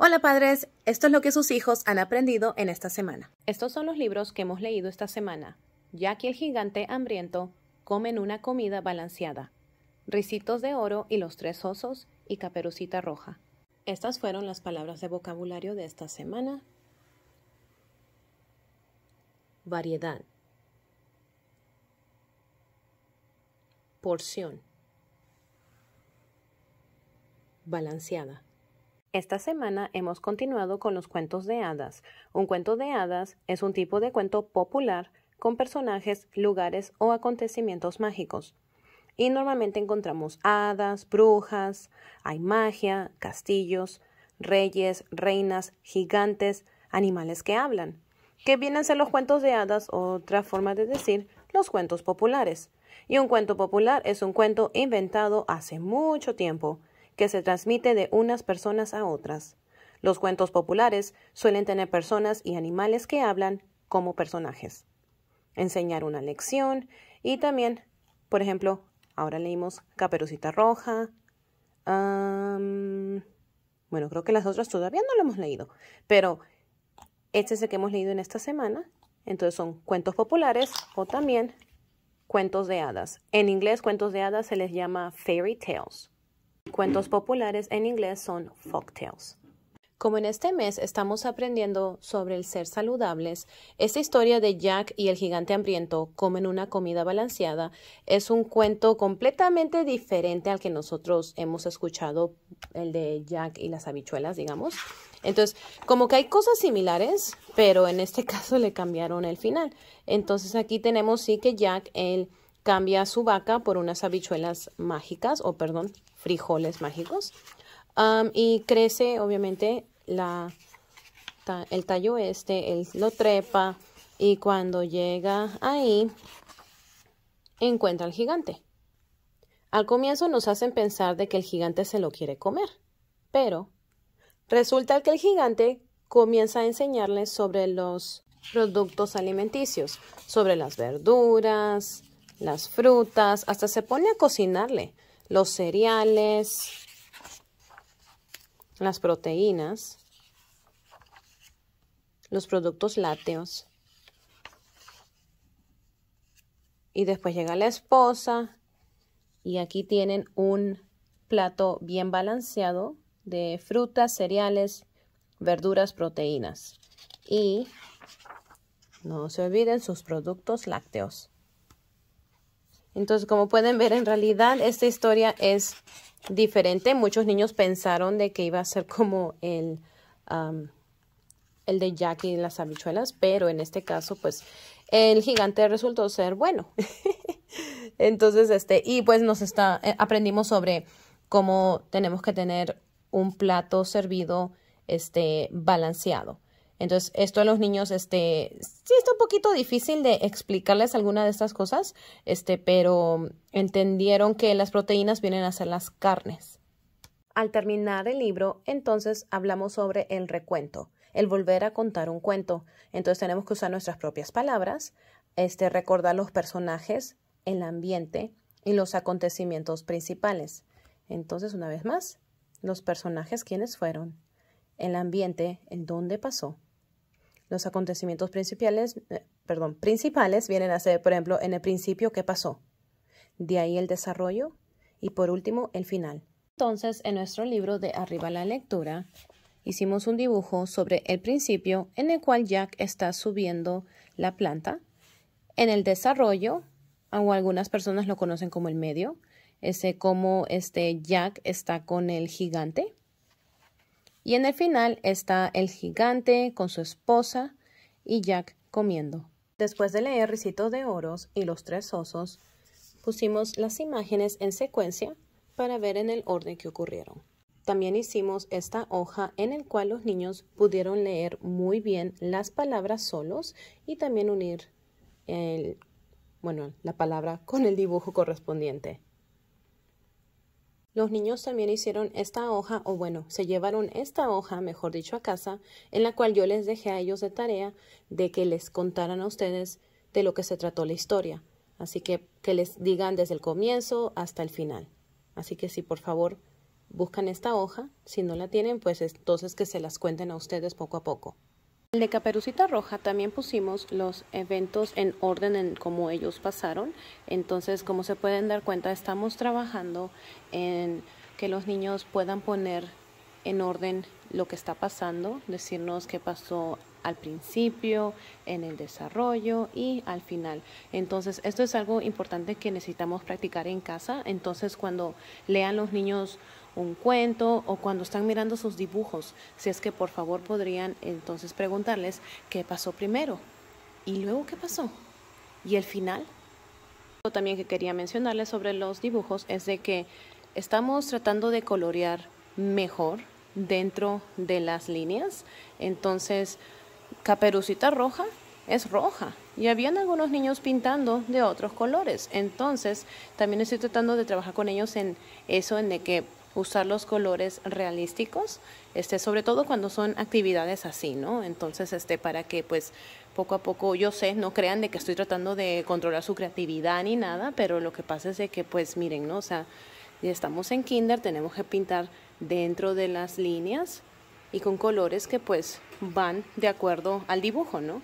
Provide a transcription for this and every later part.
Hola padres, esto es lo que sus hijos han aprendido en esta semana. Estos son los libros que hemos leído esta semana. Jack y el gigante hambriento comen una comida balanceada. Ricitos de oro y los tres osos y caperucita roja. Estas fueron las palabras de vocabulario de esta semana. Variedad. Porción. Balanceada. Esta semana hemos continuado con los cuentos de hadas. Un cuento de hadas es un tipo de cuento popular con personajes, lugares o acontecimientos mágicos. Y normalmente encontramos hadas, brujas, hay magia, castillos, reyes, reinas, gigantes, animales que hablan, que vienen a ser los cuentos de hadas, otra forma de decir, los cuentos populares. Y un cuento popular es un cuento inventado hace mucho tiempo que se transmite de unas personas a otras. Los cuentos populares suelen tener personas y animales que hablan como personajes. Enseñar una lección y también, por ejemplo, ahora leímos Caperucita Roja. bueno, creo que las otras todavía no lo hemos leído, pero este es el que hemos leído en esta semana. Entonces son cuentos populares o también cuentos de hadas. En inglés, cuentos de hadas se les llama fairy tales. Cuentos populares en inglés son folktales. Como en este mes estamos aprendiendo sobre el ser saludables, esta historia de Jack y el gigante hambriento comen una comida balanceada es un cuento completamente diferente al que nosotros hemos escuchado, el de Jack y las habichuelas, digamos. Entonces, como que hay cosas similares, pero en este caso le cambiaron el final. Entonces aquí tenemos sí que Jack, él cambia su vaca por unas habichuelas mágicas, o perdón, frijoles mágicos. y crece, obviamente, el tallo este, él lo trepa y cuando llega ahí, encuentra al gigante. Al comienzo nos hacen pensar de que el gigante se lo quiere comer, pero resulta que el gigante comienza a enseñarle sobre los productos alimenticios, sobre las verduras, las frutas, hasta se pone a cocinarle los cereales, las proteínas, los productos lácteos. Y después llega la esposa y aquí tienen un plato bien balanceado de frutas, cereales, verduras, proteínas. Y no se olviden sus productos lácteos. Entonces, como pueden ver, en realidad esta historia es diferente. Muchos niños pensaron de que iba a ser como el, el de Jackie y las habichuelas, pero en este caso, pues, el gigante resultó ser bueno. Entonces, este, y pues nos está, eh, aprendimos sobre cómo tenemos que tener un plato servido, este, balanceado. Entonces, esto a los niños, este, sí está un poquito difícil de explicarles alguna de estas cosas, este, pero entendieron que las proteínas vienen a ser las carnes. Al terminar el libro, entonces hablamos sobre el recuento, el volver a contar un cuento. Entonces tenemos que usar nuestras propias palabras, este, recordar los personajes, el ambiente y los acontecimientos principales. Entonces, una vez más, los personajes ¿quiénes fueron, el ambiente, ¿en dónde pasó, los acontecimientos principales, eh, perdón, principales vienen a ser, por ejemplo, en el principio, ¿qué pasó? De ahí el desarrollo y por último, el final. Entonces, en nuestro libro de Arriba la lectura, hicimos un dibujo sobre el principio en el cual Jack está subiendo la planta. En el desarrollo, o algunas personas lo conocen como el medio, ese como este Jack está con el gigante y en el final está el gigante con su esposa y Jack comiendo. Después de leer Ricito de Oros y Los Tres Osos, pusimos las imágenes en secuencia para ver en el orden que ocurrieron. También hicimos esta hoja en el cual los niños pudieron leer muy bien las palabras solos y también unir el, bueno, la palabra con el dibujo correspondiente. Los niños también hicieron esta hoja, o bueno, se llevaron esta hoja, mejor dicho, a casa, en la cual yo les dejé a ellos de tarea de que les contaran a ustedes de lo que se trató la historia. Así que que les digan desde el comienzo hasta el final. Así que si por favor buscan esta hoja, si no la tienen, pues entonces que se las cuenten a ustedes poco a poco. De Caperucita Roja también pusimos los eventos en orden en cómo ellos pasaron. Entonces, como se pueden dar cuenta, estamos trabajando en que los niños puedan poner en orden lo que está pasando, decirnos qué pasó al principio, en el desarrollo y al final. Entonces, esto es algo importante que necesitamos practicar en casa. Entonces, cuando lean los niños un cuento o cuando están mirando sus dibujos, si es que por favor podrían entonces preguntarles qué pasó primero y luego qué pasó y el final. también que quería mencionarles sobre los dibujos es de que estamos tratando de colorear mejor dentro de las líneas, entonces caperucita roja es roja y habían algunos niños pintando de otros colores. Entonces, también estoy tratando de trabajar con ellos en eso, en de que usar los colores realísticos, este, sobre todo cuando son actividades así, ¿no? Entonces, este, para que pues poco a poco, yo sé, no crean de que estoy tratando de controlar su creatividad ni nada, pero lo que pasa es que pues miren, ¿no? O sea, estamos en kinder, tenemos que pintar dentro de las líneas y con colores que pues van de acuerdo al dibujo, ¿no?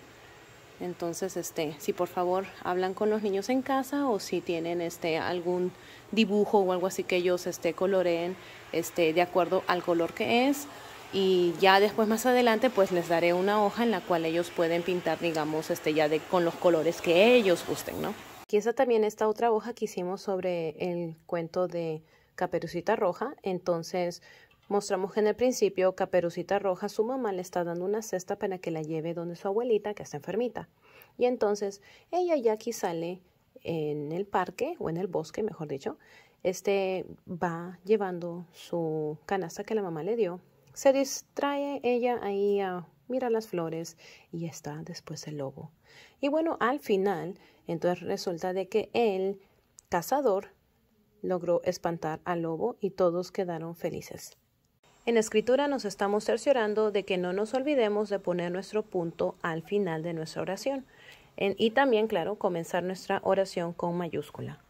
Entonces, este, si por favor hablan con los niños en casa o si tienen este algún dibujo o algo así que ellos este coloreen este de acuerdo al color que es y ya después más adelante pues les daré una hoja en la cual ellos pueden pintar, digamos, este ya de con los colores que ellos gusten, ¿no? Aquí está también esta otra hoja que hicimos sobre el cuento de Caperucita Roja, entonces Mostramos que en el principio Caperucita Roja, su mamá le está dando una cesta para que la lleve donde su abuelita, que está enfermita. Y entonces ella ya aquí sale en el parque, o en el bosque, mejor dicho, este va llevando su canasta que la mamá le dio. Se distrae ella ahí a mirar las flores y está después el lobo. Y bueno, al final, entonces resulta de que el cazador logró espantar al lobo y todos quedaron felices. En escritura nos estamos cerciorando de que no nos olvidemos de poner nuestro punto al final de nuestra oración y también, claro, comenzar nuestra oración con mayúscula.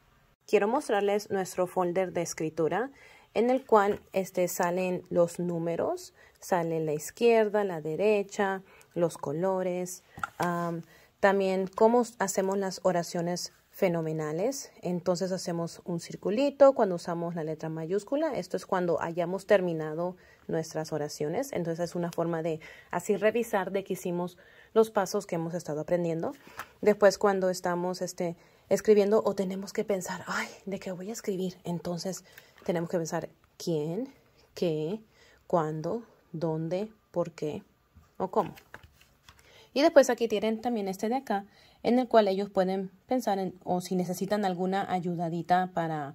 Quiero mostrarles nuestro folder de escritura en el cual este, salen los números, Sale la izquierda, la derecha, los colores, también cómo hacemos las oraciones fenomenales. Entonces hacemos un circulito cuando usamos la letra mayúscula. Esto es cuando hayamos terminado nuestras oraciones. Entonces es una forma de así revisar de que hicimos los pasos que hemos estado aprendiendo. Después cuando estamos este, escribiendo o tenemos que pensar, ay, ¿de qué voy a escribir? Entonces tenemos que pensar quién, qué, cuándo, dónde, por qué o cómo. Y después aquí tienen también este de acá, en el cual ellos pueden pensar en o si necesitan alguna ayudadita para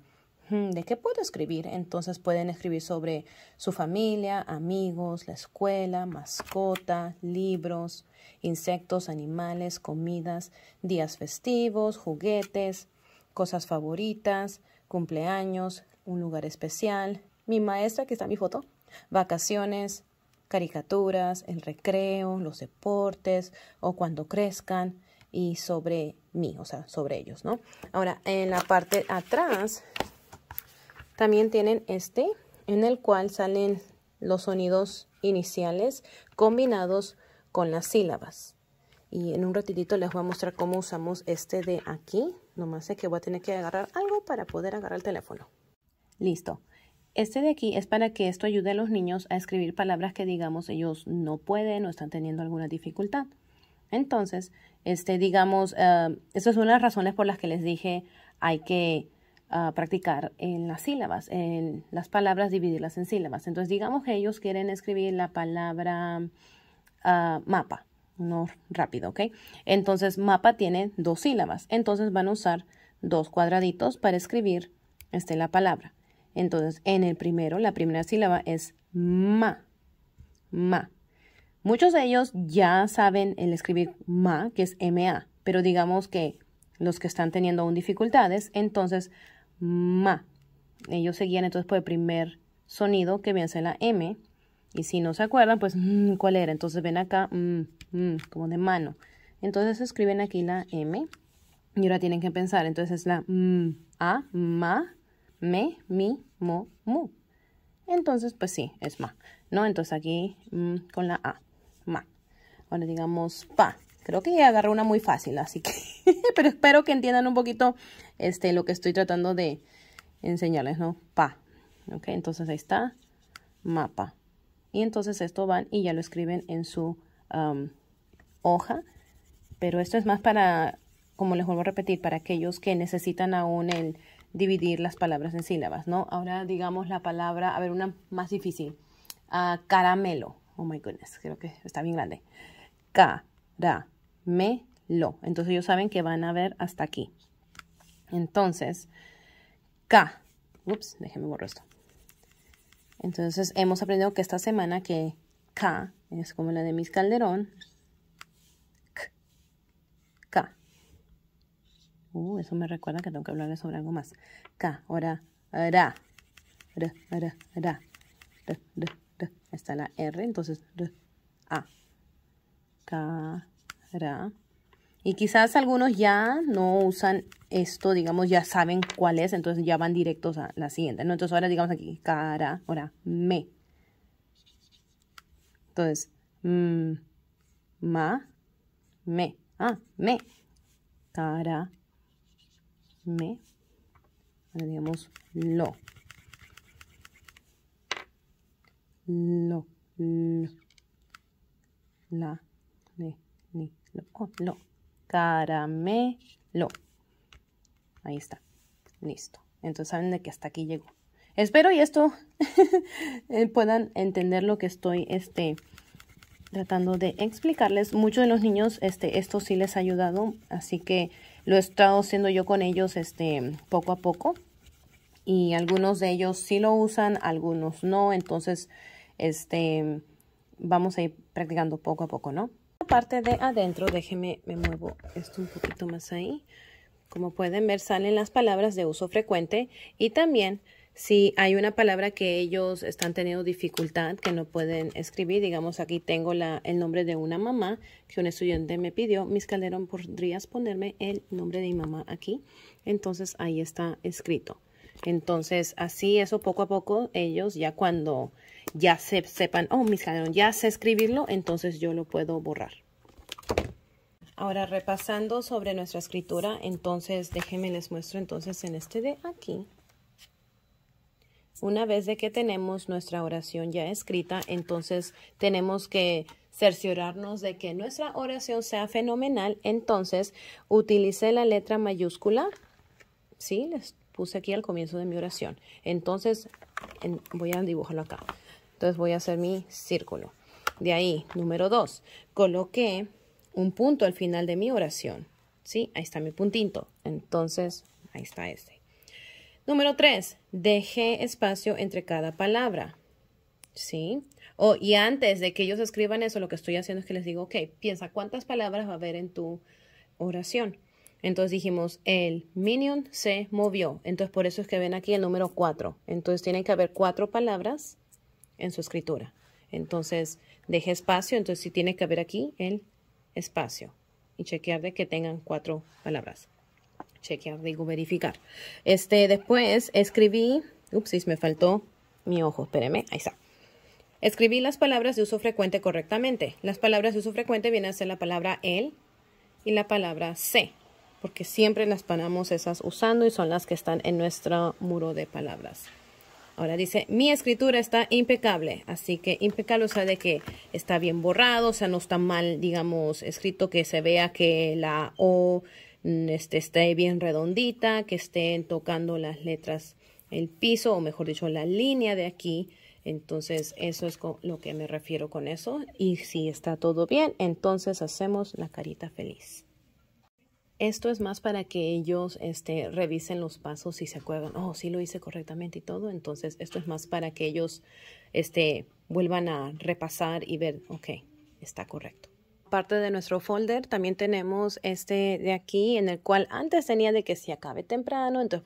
hmm, de qué puedo escribir. Entonces pueden escribir sobre su familia, amigos, la escuela, mascota, libros, insectos, animales, comidas, días festivos, juguetes, cosas favoritas, cumpleaños, un lugar especial, mi maestra, que está mi foto, vacaciones, caricaturas, el recreo, los deportes o cuando crezcan, y sobre mí, o sea, sobre ellos, ¿no? Ahora, en la parte atrás también tienen este, en el cual salen los sonidos iniciales combinados con las sílabas. Y en un ratitito les voy a mostrar cómo usamos este de aquí. Nomás sé que voy a tener que agarrar algo para poder agarrar el teléfono. Listo. Este de aquí es para que esto ayude a los niños a escribir palabras que digamos ellos no pueden o están teniendo alguna dificultad. Entonces, este, digamos, es una de las razones por las que les dije hay que ah, practicar en las sílabas, en las palabras, dividirlas en sílabas. Entonces, digamos que ellos quieren escribir la palabra ah, mapa, no rápido, ¿ok? Entonces, mapa tiene dos sílabas, entonces van a usar dos cuadraditos para escribir este, la palabra. Entonces, en el primero, la primera sílaba es ma, ma. Muchos de ellos ya saben el escribir ma, que es ma, pero digamos que los que están teniendo aún dificultades, entonces ma. Ellos seguían entonces por el primer sonido que viene ser la m. Y si no se acuerdan, pues mm, ¿cuál era? Entonces ven acá, mm, mm, como de mano. Entonces escriben aquí la m. Y ahora tienen que pensar, entonces es la m, a, ma, me, mi, mo, mu. Entonces, pues sí, es ma. ¿No? Entonces aquí con la A. Ahora digamos pa. Creo que agarré una muy fácil, así que... pero espero que entiendan un poquito este, lo que estoy tratando de enseñarles, ¿no? Pa. Ok, entonces ahí está. Mapa. Y entonces esto van y ya lo escriben en su um, hoja. Pero esto es más para, como les vuelvo a repetir, para aquellos que necesitan aún el dividir las palabras en sílabas, ¿no? Ahora digamos la palabra, a ver, una más difícil. Ah, caramelo. Oh my goodness, creo que está bien grande me lo Entonces ellos saben que van a ver hasta aquí. Entonces, K. Ups, déjeme borrar esto. Entonces hemos aprendido que esta semana que K es como la de mis Calderón. K. K. Uh, eso me recuerda que tengo que hablarles sobre algo más. K. Ahora, ra. Ra, r ra. Está la R, entonces, A cara. Y quizás algunos ya no usan esto, digamos, ya saben cuál es, entonces ya van directos a la siguiente. Entonces ahora digamos aquí, cara, ahora me. Entonces, m mm, ma, me. Ah, me. Cara, me. Ahora digamos lo. Lo, lo. La, Caramelo. Oh, Caramelo. Ahí está. Listo. Entonces saben de que hasta aquí llegó. Espero y esto eh, puedan entender lo que estoy este, tratando de explicarles. Muchos de los niños este, esto sí les ha ayudado, así que lo he estado haciendo yo con ellos este, poco a poco. Y algunos de ellos sí lo usan, algunos no. Entonces, este, vamos a ir practicando poco a poco, ¿no? parte de adentro, déjeme, me muevo esto un poquito más ahí. Como pueden ver, salen las palabras de uso frecuente y también si hay una palabra que ellos están teniendo dificultad, que no pueden escribir, digamos aquí tengo la, el nombre de una mamá que un estudiante me pidió, Miss Calderón, ¿podrías ponerme el nombre de mi mamá aquí? Entonces ahí está escrito. Entonces, así eso poco a poco ellos ya cuando ya se, sepan, oh, mis ya sé escribirlo, entonces yo lo puedo borrar. Ahora repasando sobre nuestra escritura, entonces déjenme les muestro entonces en este de aquí. Una vez de que tenemos nuestra oración ya escrita, entonces tenemos que cerciorarnos de que nuestra oración sea fenomenal. Entonces utilice la letra mayúscula, ¿sí? Les puse aquí al comienzo de mi oración. Entonces, voy a dibujarlo acá. Entonces voy a hacer mi círculo. De ahí, número dos, coloqué un punto al final de mi oración. ¿Sí? Ahí está mi puntito. Entonces, ahí está este. Número tres, dejé espacio entre cada palabra. ¿Sí? y antes de que ellos escriban eso, lo que estoy haciendo es que les digo, ok, piensa cuántas palabras va a haber en tu oración. Entonces dijimos, el minion se movió. Entonces por eso es que ven aquí el número 4. Entonces tienen que haber cuatro palabras en su escritura. Entonces deje espacio, entonces sí tiene que haber aquí el espacio. Y chequear de que tengan cuatro palabras. Chequear, digo, verificar. Este, después escribí, Ups, me faltó mi ojo, espéreme, ahí está. Escribí las palabras de uso frecuente correctamente. Las palabras de uso frecuente vienen a ser la palabra el y la palabra se porque siempre las paramos esas usando y son las que están en nuestro muro de palabras. Ahora dice, mi escritura está impecable, así que impecable, o sea, de que está bien borrado, o sea, no está mal, digamos, escrito, que se vea que la O mm, este, esté bien redondita, que estén tocando las letras, el piso, o mejor dicho, la línea de aquí. Entonces, eso es lo que me refiero con eso. Y si está todo bien, entonces hacemos la carita feliz. Esto es más para que ellos este, revisen los pasos y se acuerdan, oh, sí lo hice correctamente y todo. Entonces, esto es más para que ellos este, vuelvan a repasar y ver, ok, está correcto. parte de nuestro folder, también tenemos este de aquí, en el cual antes tenía de que si acabe temprano, entonces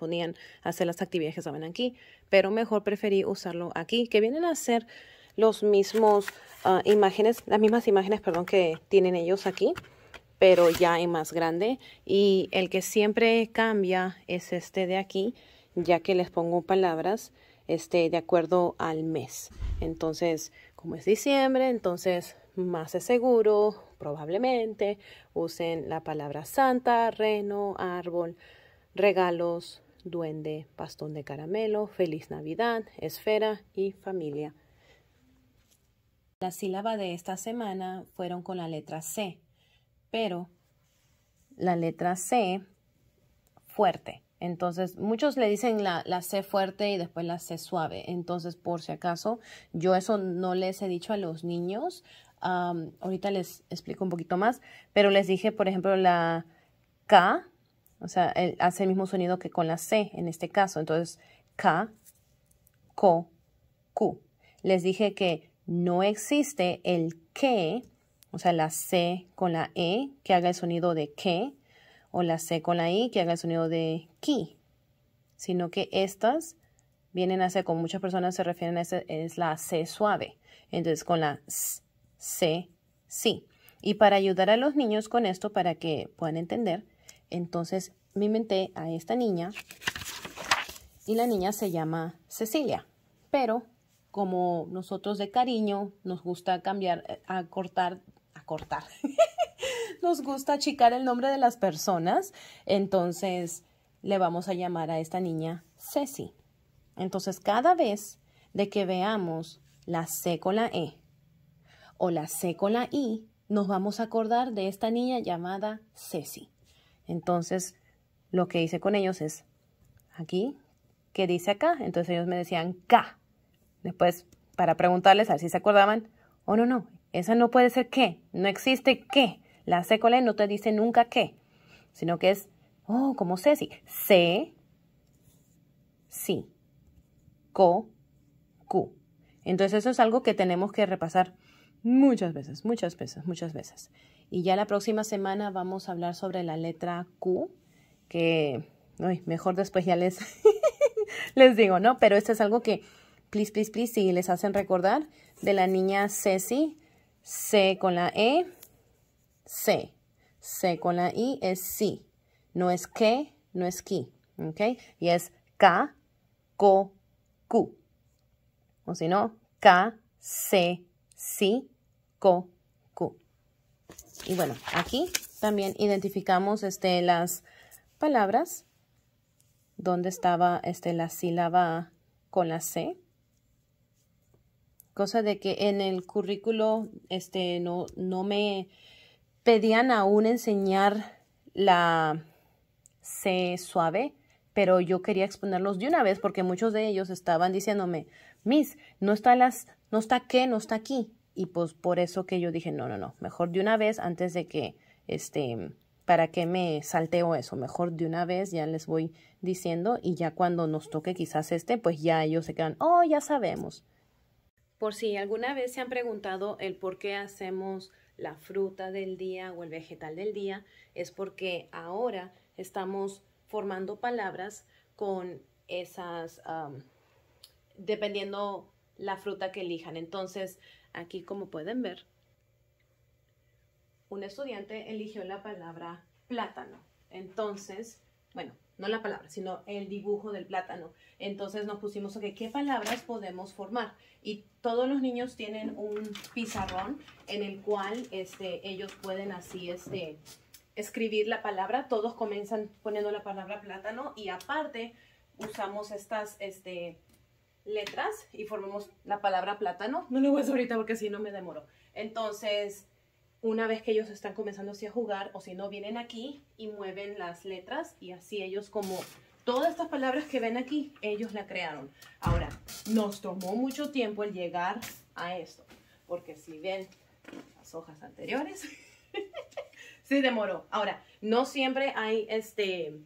a hacer las actividades que estaban aquí, pero mejor preferí usarlo aquí, que vienen a ser los mismos ah, imágenes, las mismas imágenes, perdón, que tienen ellos aquí pero ya es más grande. Y el que siempre cambia es este de aquí, ya que les pongo palabras este, de acuerdo al mes. Entonces, como es diciembre, entonces más seguro, probablemente usen la palabra santa, reno, árbol, regalos, duende, bastón de caramelo, feliz Navidad, esfera y familia. La sílaba de esta semana fueron con la letra C pero la letra C fuerte. Entonces, muchos le dicen la, C fuerte y después la C suave. Entonces, por si acaso, yo eso no les he dicho a los niños. ahorita les explico un poquito más, pero les dije, por ejemplo, la K, o sea, hace el mismo sonido que con la C en este caso. Entonces, K, Co, Q. Les dije que no existe el que o sea, la C con la E que haga el sonido de que, o la C con la I que haga el sonido de ki, sino que estas vienen a ser, como muchas personas se refieren a esa es la C suave, entonces con la C, sí. Y para ayudar a los niños con esto, para que puedan entender, entonces me inventé a esta niña y la niña se llama Cecilia, pero como nosotros de cariño nos gusta cambiar, eh, acortar a cortar. Nos gusta achicar el nombre de las personas, entonces le vamos a llamar a esta niña Ceci. Entonces, cada vez de que veamos la C con la E o la C con la I, nos vamos a acordar de esta niña llamada Ceci. Entonces, lo que hice con ellos es aquí, ¿qué dice acá? Entonces ellos me decían K. Después, para preguntarles a ver si se acordaban, o oh, no, no, esa no puede ser qué, no existe qué. La sécula e no te dice nunca qué, sino que es, oh, como Ceci. c sí, co, cu. Entonces eso es algo que tenemos que repasar muchas veces, muchas veces, muchas veces. Y ya la próxima semana vamos a hablar sobre la letra Q, que mejor después ya les, les digo, ¿no? Pero esto es algo que, please, please, please, si les hacen recordar, de la niña Ceci, C con la E, C. C con la I es sí. No es que, no es qui. Y es K, co, cu. O si no, K, C, si, co, cu. Y bueno, aquí también identificamos este, las palabras donde estaba este, la sílaba con la C cosa de que en el currículo este, no, no me pedían aún enseñar la C suave, pero yo quería exponerlos de una vez porque muchos de ellos estaban diciéndome, Miss, no está las, no está qué, no está aquí. Y pues por eso que yo dije, no, no, no, mejor de una vez antes de que, este, para que me salteo eso, mejor de una vez ya les voy diciendo y ya cuando nos toque quizás este, pues ya ellos se quedan, oh, ya sabemos. Por si alguna vez se han preguntado el por qué hacemos la fruta del día o el vegetal del día, es porque ahora estamos formando palabras con esas, dependiendo la fruta que elijan. Entonces, aquí como pueden ver, un estudiante eligió la palabra plátano. Entonces, bueno, no la palabra, sino el dibujo del plátano. Entonces nos pusimos, ok, ¿qué palabras podemos formar? Y todos los niños tienen un pizarrón en el cual este, ellos pueden así este, escribir la palabra. Todos comienzan poniendo la palabra plátano y aparte usamos estas este, letras y formamos la palabra plátano. No lo voy a hacer ahorita porque si no me demoro. Entonces una vez que ellos están comenzando así a jugar, o si no, vienen aquí y mueven las letras y así ellos como todas estas palabras que ven aquí, ellos la crearon. Ahora, nos tomó mucho tiempo el llegar a esto, porque si ven las hojas anteriores, sí demoró. Ahora, no siempre hay este,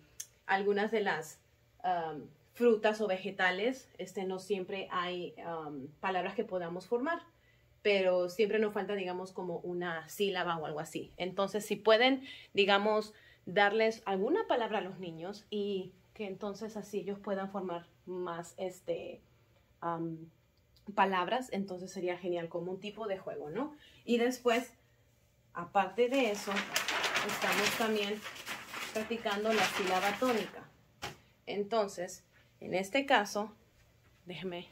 algunas de las um, frutas o vegetales, este, no siempre hay um, palabras que podamos formar pero siempre nos falta, digamos, como una sílaba o algo así. Entonces, si pueden, digamos, darles alguna palabra a los niños y que entonces así ellos puedan formar más este palabras, entonces sería genial como un tipo de juego, ¿no? Y después, aparte de eso, estamos también practicando la sílaba tónica. Entonces, en este caso, déjeme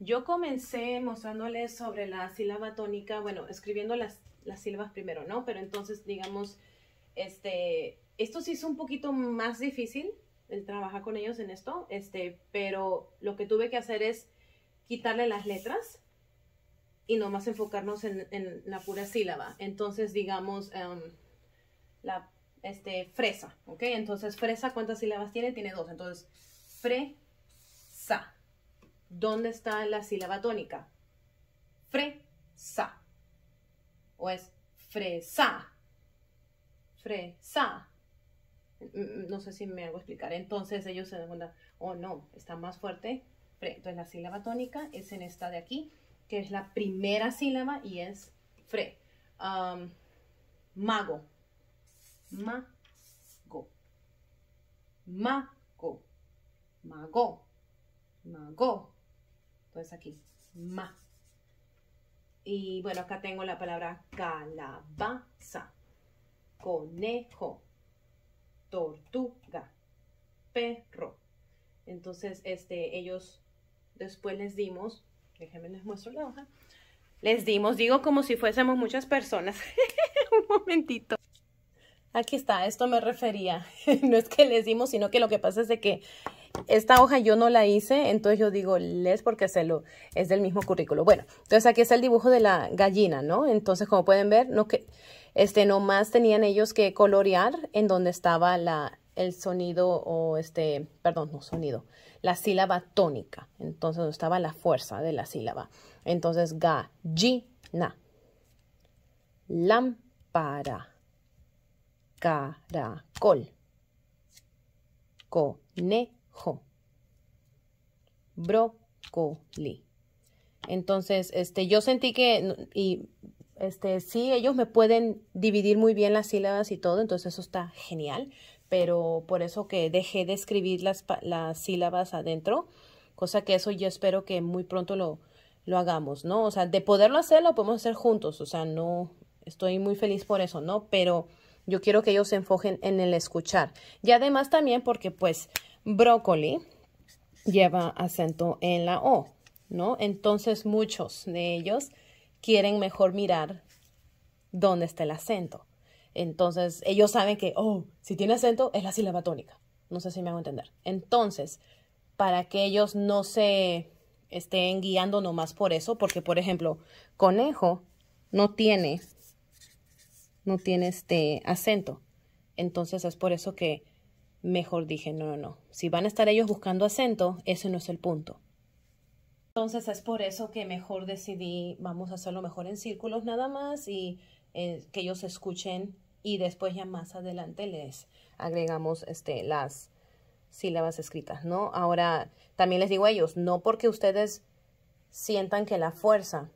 yo comencé mostrándoles sobre la sílaba tónica, bueno, escribiendo las, las sílabas primero, ¿no? Pero entonces, digamos, este, esto sí es un poquito más difícil, el trabajar con ellos en esto, este, pero lo que tuve que hacer es quitarle las letras y nomás enfocarnos en, la pura sílaba. Entonces, digamos, em, la este, fresa, ¿ok? Entonces, fresa, ¿cuántas sílabas tiene? Tiene dos. Entonces, fre, ¿Dónde está la sílaba tónica? FRE-SA. O es FRE-SA. FRE-SA. Mm, mm, no sé si me hago explicar. Entonces ellos se preguntan, oh no, está más fuerte. Fre. Entonces la sílaba tónica es en esta de aquí, que es la primera sílaba y es fre. Um, mago. Mago. Mago. Mago. Mago. Entonces aquí, ma. Y bueno, acá tengo la palabra calabaza, conejo, tortuga, perro. Entonces, este, ellos después les dimos, déjenme les muestro la hoja, les dimos, digo como si fuésemos muchas personas. Un momentito. Aquí está, esto me refería. no es que les dimos, sino que lo que pasa es de que esta hoja yo no la hice, entonces yo digo les porque se lo, es del mismo currículo. Bueno, entonces aquí está el dibujo de la gallina, ¿no? Entonces, como pueden ver, no que, este, nomás tenían ellos que colorear en donde estaba el sonido o este, perdón, no sonido, la sílaba tónica. Entonces, donde estaba la fuerza de la sílaba. Entonces, gallina, lámpara, caracol, ne. Brocoli. Entonces, este, yo sentí que, y este, sí, ellos me pueden dividir muy bien las sílabas y todo, entonces eso está genial, pero por eso que dejé de escribir las, sílabas adentro, cosa que eso yo espero que muy pronto lo, lo hagamos, ¿no? O sea, de poderlo hacer, lo podemos hacer juntos, o sea, no, estoy muy feliz por eso, ¿no? Pero yo quiero que ellos se enfoquen en el escuchar. Y además también porque pues Brócoli lleva acento en la O, ¿no? Entonces muchos de ellos quieren mejor mirar dónde está el acento. Entonces ellos saben que, oh, si tiene acento es la sílaba tónica. No sé si me hago entender. Entonces, para que ellos no se estén guiando nomás por eso, porque por ejemplo, conejo no tiene, no tiene este acento. Entonces es por eso que mejor dije, no, no, no, si van a estar ellos buscando acento, ese no es el punto. Entonces es por eso que mejor decidí, vamos a hacerlo mejor en círculos nada más y eh, que ellos escuchen y después ya más adelante les agregamos este, las sílabas escritas, ¿no? Ahora, también les digo a ellos, no porque ustedes sientan que la fuerza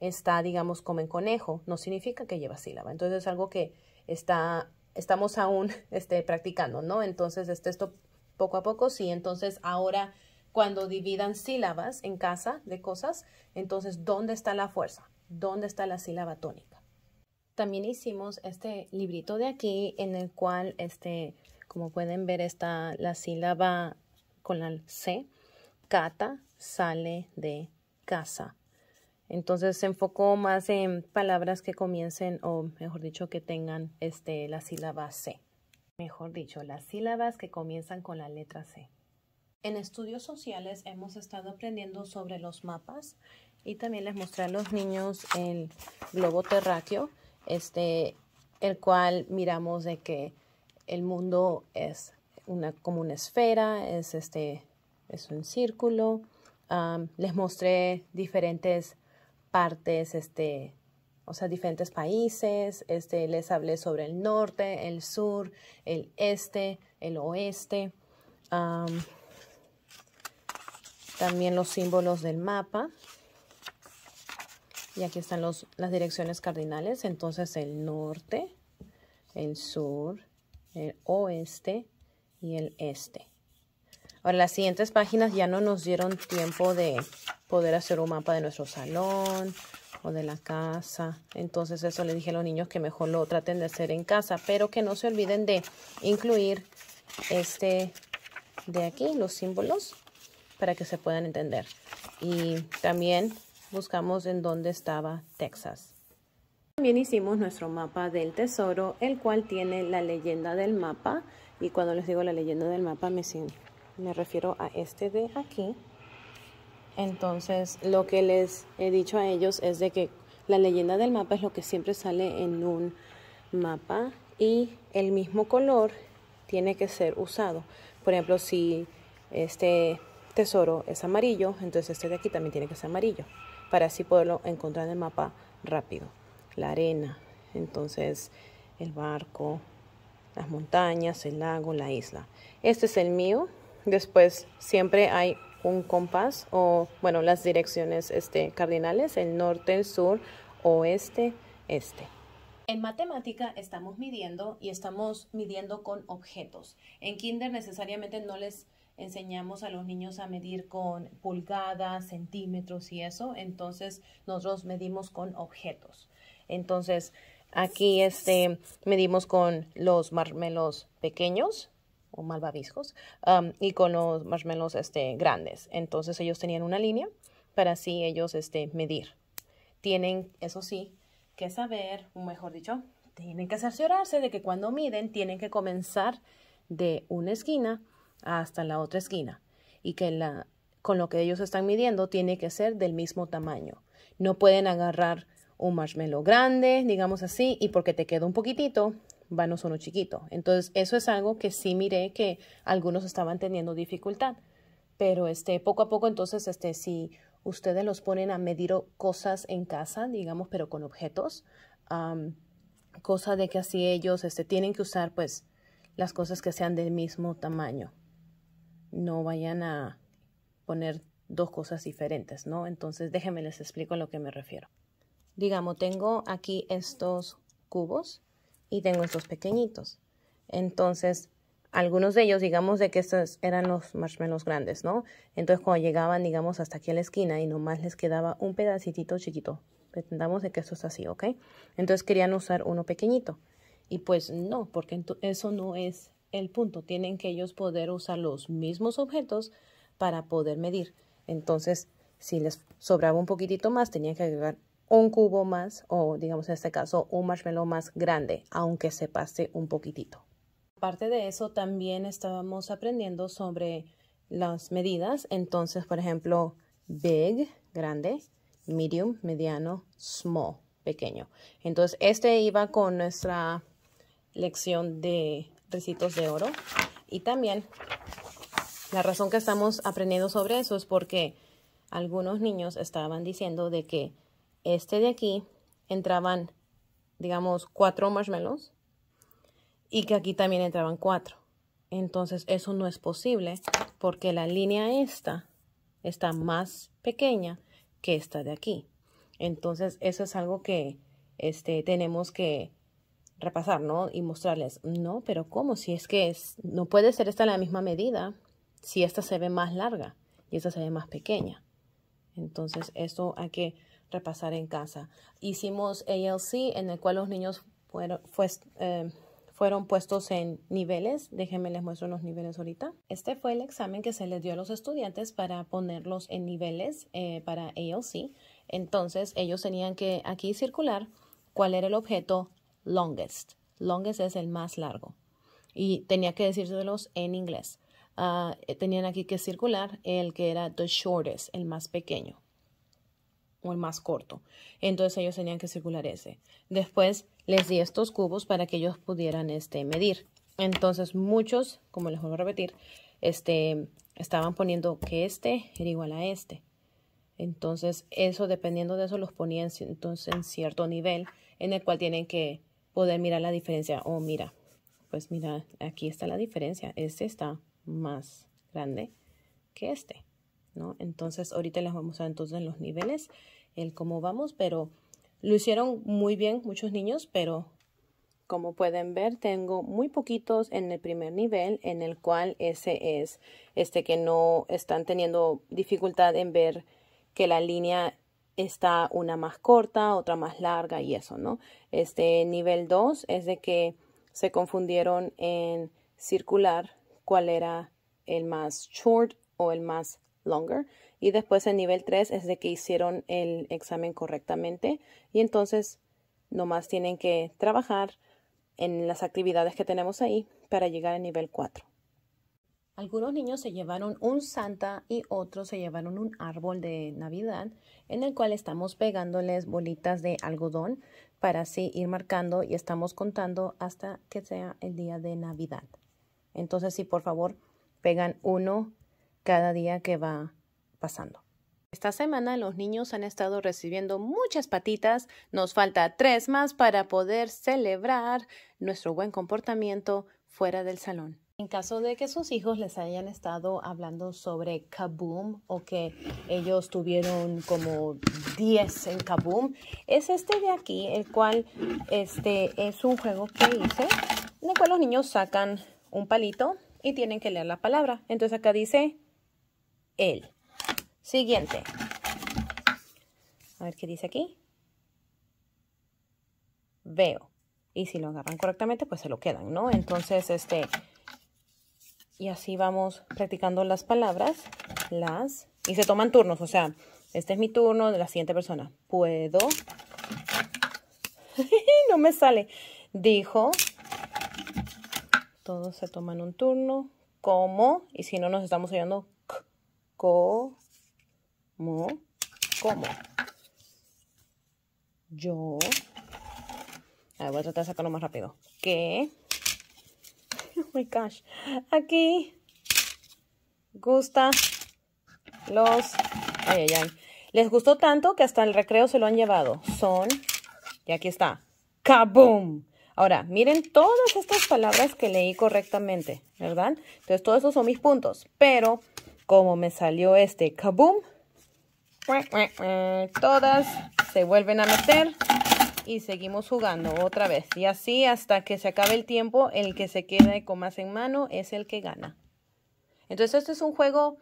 está, digamos, como en conejo, no significa que lleva sílaba. Entonces es algo que está estamos aún este, practicando, ¿no? Entonces, este, esto poco a poco, sí. Entonces, ahora cuando dividan sílabas en casa de cosas, entonces, ¿dónde está la fuerza? ¿Dónde está la sílaba tónica? También hicimos este librito de aquí en el cual, este, como pueden ver, está la sílaba con la C. Cata sale de casa. Entonces se enfocó más en palabras que comiencen o mejor dicho que tengan este, la sílaba C. Mejor dicho, las sílabas que comienzan con la letra C. En estudios sociales hemos estado aprendiendo sobre los mapas y también les mostré a los niños el globo terráqueo, este, el cual miramos de que el mundo es una, como una esfera, es, este, es un círculo. Ah, les mostré diferentes partes, este, o sea, diferentes países. Este, les hablé sobre el norte, el sur, el este, el oeste. también los símbolos del mapa. Y aquí están las direcciones cardinales. Entonces el norte, el sur, el oeste y el este. Ahora las siguientes páginas ya no nos dieron tiempo de, poder hacer un mapa de nuestro salón o de la casa. Entonces eso le dije a los niños que mejor lo traten de hacer en casa, pero que no se olviden de incluir este de aquí, los símbolos, para que se puedan entender. Y también buscamos en dónde estaba Texas. También hicimos nuestro mapa del tesoro, el cual tiene la leyenda del mapa. Y cuando les digo la leyenda del mapa, me, me refiero a este de aquí. Entonces, lo que les he dicho a ellos es de que la leyenda del mapa es lo que siempre sale en un mapa y el mismo color tiene que ser usado. Por ejemplo, si este tesoro es amarillo, entonces este de aquí también tiene que ser amarillo, para así poderlo encontrar en el mapa rápido. La arena, entonces el barco, las montañas, el lago, la isla. Este es el mío. Después siempre hay un compás o, bueno, las direcciones este, cardinales, el norte, el sur, oeste, este. En matemática estamos midiendo y estamos midiendo con objetos. En kinder necesariamente no les enseñamos a los niños a medir con pulgadas, centímetros y eso, entonces nosotros medimos con objetos. Entonces, aquí este medimos con los marmelos pequeños, o malvaviscos y con los marshmallows este, grandes. Entonces ellos tenían una línea para así ellos este, medir. Tienen, eso sí, que saber, mejor dicho, tienen que cerciorarse de que cuando miden tienen que comenzar de una esquina hasta la otra esquina y que la, con lo que ellos están midiendo tiene que ser del mismo tamaño. No pueden agarrar un marshmallow grande, digamos así, y porque te queda un poquitito, vanos uno chiquito. Entonces, eso es algo que sí miré que algunos estaban teniendo dificultad. Pero este, poco a poco, entonces, este, si ustedes los ponen a medir cosas en casa, digamos, pero con objetos, cosa de que así ellos este, tienen que usar, pues, las cosas que sean del mismo tamaño. No vayan a poner dos cosas diferentes, ¿no? Entonces, déjenme les explico a lo que me refiero. Digamos, tengo aquí estos cubos y tengo estos pequeñitos. Entonces, algunos de ellos, digamos de que estos eran los menos grandes, ¿no? Entonces, cuando llegaban, digamos, hasta aquí a la esquina y nomás les quedaba un pedacito chiquito. Pretendamos de que esto es así, ¿ok? Entonces, querían usar uno pequeñito. Y pues no, porque eso no es el punto. Tienen que ellos poder usar los mismos objetos para poder medir. Entonces, si les sobraba un poquitito más, tenían que agregar un cubo más o digamos en este caso un marshmallow más grande, aunque se pase un poquitito. Aparte de eso, también estábamos aprendiendo sobre las medidas. Entonces, por ejemplo, big, grande, medium, mediano, small, pequeño. Entonces, este iba con nuestra lección de recitos de oro. Y también la razón que estamos aprendiendo sobre eso es porque algunos niños estaban diciendo de que este de aquí entraban, digamos, cuatro marshmallows y que aquí también entraban cuatro. Entonces eso no es posible porque la línea esta está más pequeña que esta de aquí. Entonces eso es algo que este, tenemos que repasar, ¿no? Y mostrarles, no, pero ¿cómo? Si es que es, no puede ser esta la misma medida si esta se ve más larga y esta se ve más pequeña. Entonces esto hay que repasar en casa. Hicimos ALC en el cual los niños pues, em, fueron, puestos en niveles. Déjenme les muestro los niveles ahorita. Este fue el examen que se les dio a los estudiantes para ponerlos en niveles eh, para ALC. Entonces ellos tenían que aquí circular cuál era el objeto longest. Longest es el más largo. Y tenía que decírselos en inglés. Ah, eh, tenían aquí que circular el que era the shortest, el más pequeño el más corto. Entonces ellos tenían que circular ese. Después les di estos cubos para que ellos pudieran este, medir. Entonces muchos, como les vuelvo a repetir, este, estaban poniendo que este era igual a este. Entonces eso, dependiendo de eso, los ponían entonces en cierto nivel en el cual tienen que poder mirar la diferencia. O oh, mira, pues mira, aquí está la diferencia. Este está más grande que este, ¿no? Entonces ahorita les vamos a entonces los niveles el cómo vamos, pero lo hicieron muy bien muchos niños, pero como pueden ver, tengo muy poquitos en el primer nivel, en el cual ese es este que no están teniendo dificultad en ver que la línea está una más corta, otra más larga y eso, ¿no? Este nivel 2 es de que se confundieron en circular cuál era el más short o el más longer. Y después el nivel 3 es de que hicieron el examen correctamente y entonces nomás tienen que trabajar en las actividades que tenemos ahí para llegar al nivel 4. Algunos niños se llevaron un santa y otros se llevaron un árbol de Navidad en el cual estamos pegándoles bolitas de algodón para así ir marcando y estamos contando hasta que sea el día de Navidad. Entonces, si sí, por favor, pegan uno cada día que va pasando. Esta semana los niños han estado recibiendo muchas patitas, nos falta tres más para poder celebrar nuestro buen comportamiento fuera del salón. En caso de que sus hijos les hayan estado hablando sobre Kaboom o que ellos tuvieron como 10 en Kaboom, es este de aquí, el cual este es un juego que hice, en el cual los niños sacan un palito y tienen que leer la palabra. Entonces acá dice él. Siguiente. A ver qué dice aquí. Veo. Y si lo agarran correctamente, pues se lo quedan, ¿no? Entonces, este... Y así vamos practicando las palabras. Las... Y se toman turnos, o sea, este es mi turno de la siguiente persona. Puedo. no me sale. Dijo. Todos se toman un turno. Como. Y si no nos estamos oyendo. Co mo, como. Yo. A ver, voy a tratar de sacarlo más rápido. qué Oh my gosh. Aquí. Gusta. Los. Ay, ay, Les gustó tanto que hasta el recreo se lo han llevado. Son. Y aquí está. ¡Kaboom! Ahora, miren todas estas palabras que leí correctamente, ¿verdad? Entonces, todos esos son mis puntos. Pero, como me salió este kaboom, Todas se vuelven a meter y seguimos jugando otra vez. Y así hasta que se acabe el tiempo, el que se quede con más en mano es el que gana. Entonces este es un juego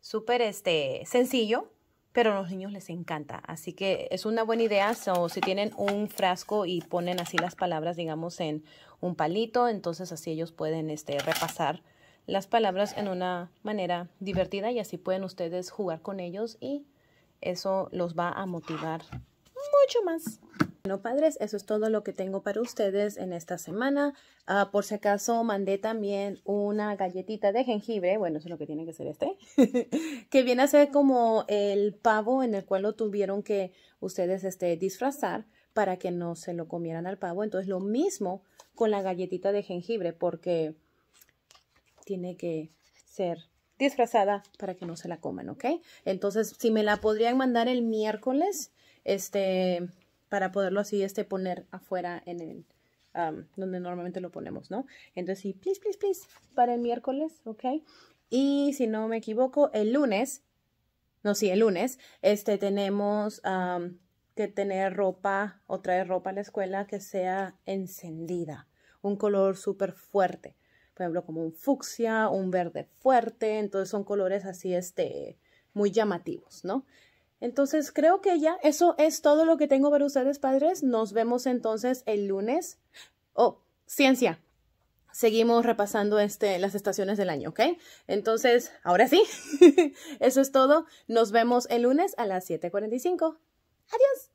súper este, sencillo, pero a los niños les encanta. Así que es una buena idea. si tienen un frasco y ponen así las palabras, digamos, en un palito, entonces así ellos pueden este, repasar las palabras en una manera divertida y así pueden ustedes jugar con ellos y eso los va a motivar mucho más. Bueno, padres, eso es todo lo que tengo para ustedes en esta semana. Ah, por si acaso, mandé también una galletita de jengibre. Bueno, eso es lo que tiene que ser este. que viene a ser como el pavo en el cual lo tuvieron que ustedes este, disfrazar para que no se lo comieran al pavo. Entonces, lo mismo con la galletita de jengibre porque tiene que ser disfrazada para que no se la coman, ¿ok? Entonces, si me la podrían mandar el miércoles, este, para poderlo así, este, poner afuera en el, donde normalmente lo ponemos, ¿no? Entonces, sí, please, please, please, para el miércoles, ¿ok? Y si no me equivoco, el lunes, no, sí, el lunes, este, tenemos... que tener ropa o traer ropa a la escuela que sea encendida, un color súper fuerte por como un fucsia, un verde fuerte, entonces son colores así, este, muy llamativos, ¿no? Entonces creo que ya eso es todo lo que tengo para ustedes, padres. Nos vemos entonces el lunes. Oh, ciencia. Seguimos repasando este, las estaciones del año, ¿ok? Entonces, ahora sí, eso es todo. Nos vemos el lunes a las 7.45. Adiós.